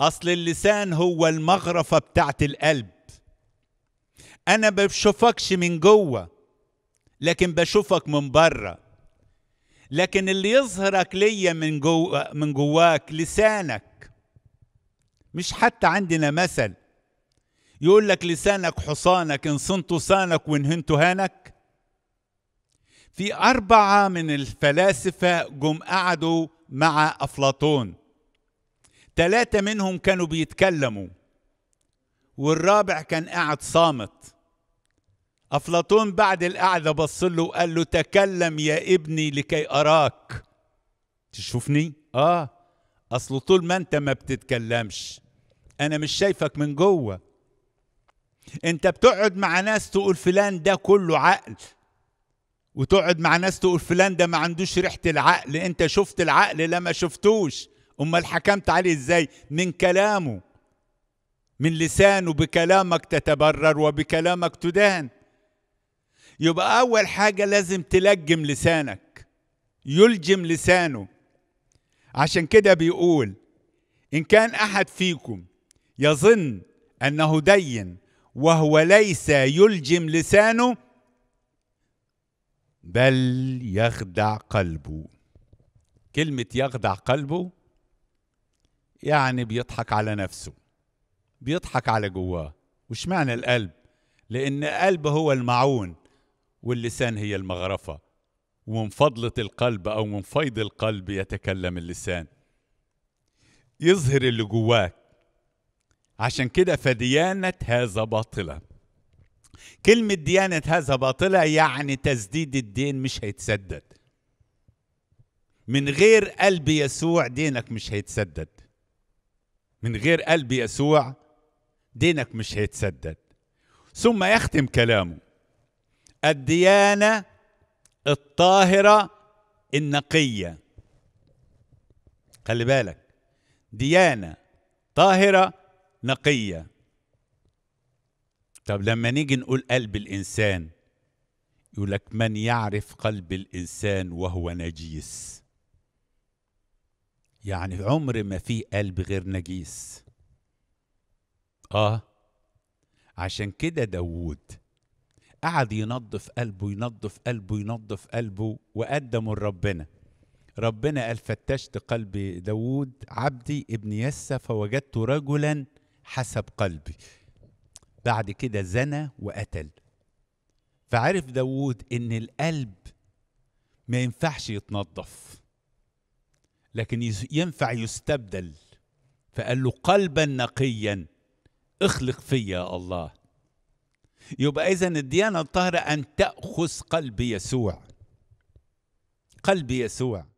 أصل اللسان هو المغرفة بتاعت القلب أنا بشوفكش من جوه لكن بشوفك من بره لكن اللي يظهرك ليا من جو من جواك لسانك مش حتى عندنا مثل يقول لك لسانك حصانك ان صنت صانك وان هنت هانك في أربعة من الفلاسفة جم قعدوا مع أفلاطون ثلاثة منهم كانوا بيتكلموا والرابع كان قاعد صامت أفلاطون بعد القعدة بص له وقال له تكلم يا ابني لكي أراك تشوفني؟ آه أصله طول ما أنت ما بتتكلمش أنا مش شايفك من جوه أنت بتقعد مع ناس تقول فلان ده كله عقل وتقعد مع ناس تقول فلان ده ما عندوش ريحة العقل أنت شفت العقل لا ما شفتوش امال حكمت عليه ازاي من كلامه من لسانه بكلامك تتبرر وبكلامك تدان يبقى اول حاجه لازم تلجم لسانك يلجم لسانه عشان كده بيقول ان كان احد فيكم يظن انه دين وهو ليس يلجم لسانه بل يخدع قلبه كلمه يخدع قلبه يعني بيضحك على نفسه بيضحك على جواه وش معنى القلب لان قلب هو المعون واللسان هي المغرفه ومن فضله القلب او من فيض القلب يتكلم اللسان يظهر اللي جواك عشان كده فديانه هذا باطله كلمه ديانه هذا باطله يعني تسديد الدين مش هيتسدد من غير قلب يسوع دينك مش هيتسدد من غير قلب يسوع دينك مش هيتسدد ثم يختم كلامه الديانة الطاهرة النقية خلي بالك ديانة طاهرة نقية طب لما نيجي نقول قلب الإنسان يقول لك من يعرف قلب الإنسان وهو نجيس يعني عمر ما في قلب غير نجيس اه عشان كده داوود قعد ينظف قلبه ينظف قلبه ينظف قلبه وقدمه لربنا ربنا قال فتشت قلب داوود عبدي ابن يسى فوجدت رجلا حسب قلبي بعد كده زنى وقتل فعرف داوود ان القلب ما ينفعش يتنظف لكن ينفع يستبدل فقال له قلبا نقيا اخلق فيا يا الله يبقى اذا الديانه الطاهره ان تاخذ قلب يسوع قلب يسوع